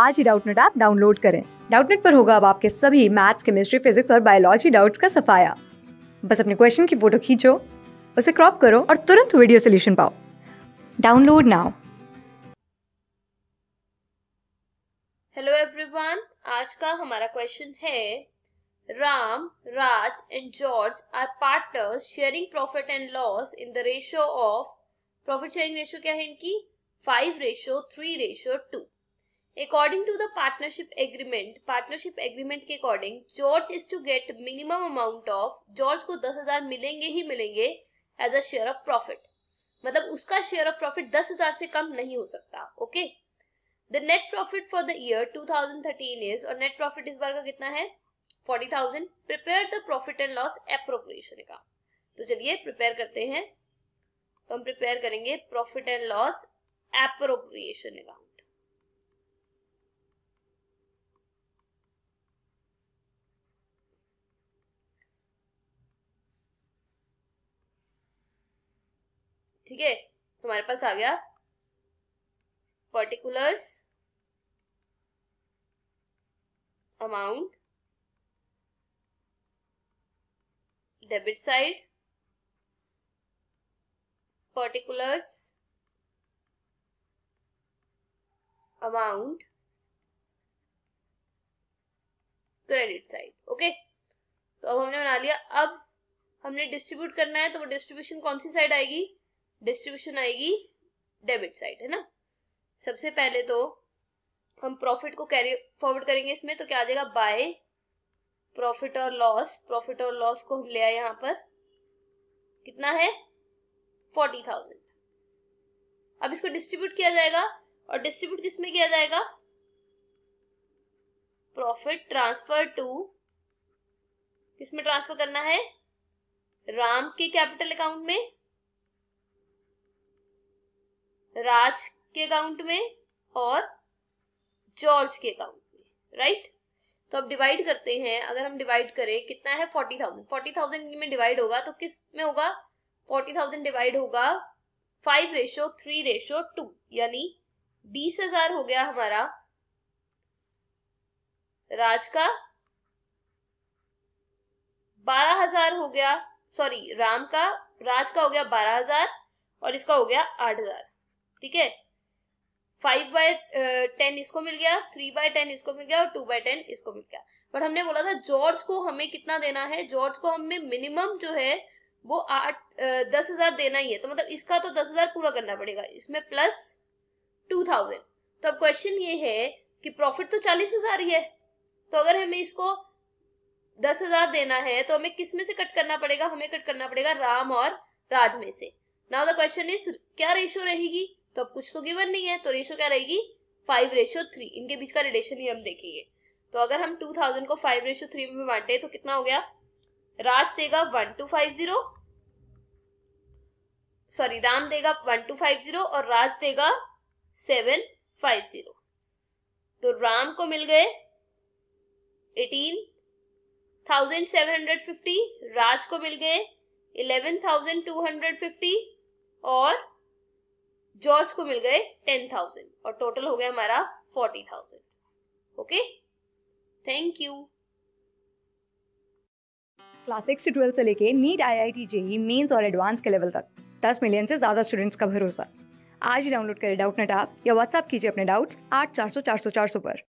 आज ही Doubtnet app download करें डाउटनेट पर होगा अब आपके सभी मैथ्स केमिस्ट्री फिजिक्स और बायोलॉजी डाउट्स का सफाया बस अपने क्वेश्चन की फोटो खींचो उसे क्रॉप करो और तुरंत वीडियो सोल्यूशन पाओ डाउनलोड नाउ हेलो एवरीवन आज का हमारा क्वेश्चन है Ram Raj and George are partners sharing profit and loss in the ratio of profit sharing ratio क्या है इनकी five ratio three ratio two According to the partnership agreement, partnership agreement के according, George is to get minimum amount of George को दस हजार मिलेंगे ही मिलेंगे as a share of profit मतलब उसका शेयर ऑफ प्रॉफिट दस हजार से कम नहीं हो सकता okay the net profit for the year 2013 is और नेट प्रॉफिट इस बार का कितना है thousand prepare the profit and loss appropriation का तो चलिए प्रिपेयर करते हैं तो हम प्रिपेयर करेंगे profit and loss appropriation account ठीक है हमारे पास आ गया particulars amount debit side particulars amount credit side okay तो अब हमने बना लिया अब हमने डिस्ट्रीब्यूट करना है तो वो डिस्ट्रीब्यूशन कौन सी साइड आएगी डिस्ट्रीब्यूशन आएगी डेबिट साइड है ना सबसे पहले तो हम प्रॉफिट को कैरी फॉरवर्ड करेंगे इसमें तो क्या आ जाएगा बाय प्रॉफिट और लॉस प्रॉफिट और लॉस को हम ले आए यहाँ पर कितना है फोर्टी थाउजेंड अब इसको डिस्ट्रीब्यूट किया जाएगा और डिस्ट्रीब्यूट किसमें किया जाएगा प्रॉफिट ट्रांसफर टू किसमें ट्रांसफर करना है राम के कैपिटल अकाउंट में राज के अकाउंट में और जॉर्ज के अकाउंट में राइट तो अब डिवाइड करते हैं अगर हम डिवाइड करें कितना है फोर्टी थाउजेंड फोर्टी थाउजेंड में डिवाइड होगा तो किस में होगा फोर्टी थाउजेंड डिवाइड होगा five ratio three ratio two यानी बीस हजार हो गया हमारा राज का बारह हजार हो गया सॉरी राम का राज का हो गया बारह हजार और इसका हो गया आठ हजार ठीक है फाइव बाय टेन इसको मिल गया थ्री बाय टेन इसको मिल गया और टू बाय टेन इसको मिल गया बट हमने बोला था जॉर्ज को हमें कितना देना है जॉर्ज को हमें मिनिमम जो है वो आठ uh, दस हजार देना ही है तो मतलब इसका तो दस हजार पूरा करना पड़ेगा इसमें प्लस टू थाउजेंड तो अब क्वेश्चन ये है कि प्रॉफिट तो चालीस हजार ही है तो अगर हमें इसको दस हजार देना है तो हमें किस में से कट करना पड़ेगा हमें कट करना पड़ेगा राम और राज में से नाउ द क्वेश्चन इज क्या रेशियो रहेगी तो अब कुछ तो गिवन नहीं है तो रेशो क्या रहेगी फाइव रेशो थ्री इनके बीच का रिलेशन ही हम देखेंगे तो अगर हम टू थाउजेंड को फाइव रेशो थ्री में बांटे तो कितना हो गया राज देगा one two five zero sorry Ram देगा वन टू फाइव जीरो और राज देगा सेवन फाइव जीरो तो राम को मिल गए eighteen thousand seven hundred fifty Raj को मिल गए eleven thousand two hundred fifty और जॉर्ज को मिल गए टेन थाउजेंड और टोटल हो गया हमारा forty thousand okay thank you class six से ट्वेल्थ से लेके NEET I I T JEE mains और एडवांस के लेवल तक दस मिलियन से ज़्यादा स्टूडेंट्स का भरोसा आज ही डाउनलोड करें डाउट नेट आप या व्हाट्सअप कीजिए अपने डाउट्स आठ चार सौ चार सौ चार सौ पर